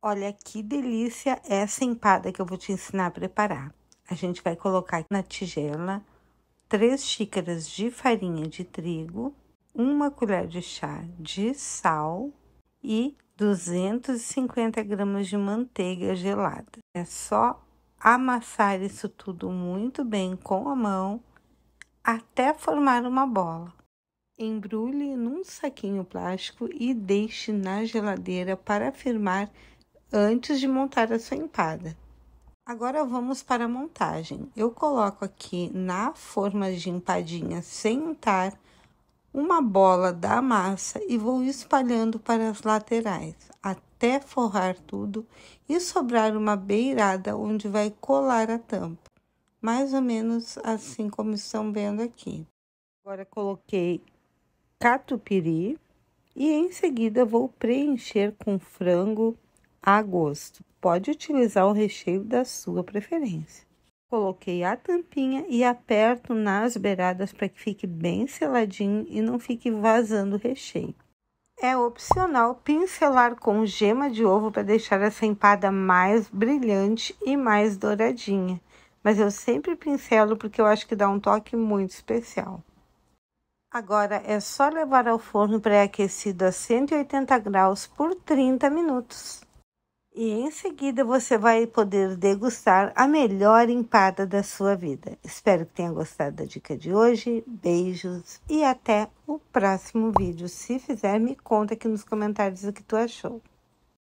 Olha que delícia essa empada que eu vou te ensinar a preparar. A gente vai colocar na tigela 3 xícaras de farinha de trigo, uma colher de chá de sal e 250 gramas de manteiga gelada. É só amassar isso tudo muito bem com a mão até formar uma bola. Embrulhe num saquinho plástico e deixe na geladeira para firmar antes de montar a sua empada. Agora vamos para a montagem. Eu coloco aqui na forma de empadinha sem untar uma bola da massa e vou espalhando para as laterais até forrar tudo e sobrar uma beirada onde vai colar a tampa. Mais ou menos assim como estão vendo aqui. Agora coloquei catupiry e em seguida vou preencher com frango a gosto. Pode utilizar o recheio da sua preferência. Coloquei a tampinha e aperto nas beiradas para que fique bem seladinho e não fique vazando o recheio. É opcional pincelar com gema de ovo para deixar essa empada mais brilhante e mais douradinha, mas eu sempre pincelo porque eu acho que dá um toque muito especial. Agora é só levar ao forno pré-aquecido a 180 graus por 30 minutos. E em seguida você vai poder degustar a melhor empada da sua vida. Espero que tenha gostado da dica de hoje. Beijos e até o próximo vídeo. Se fizer, me conta aqui nos comentários o que tu achou.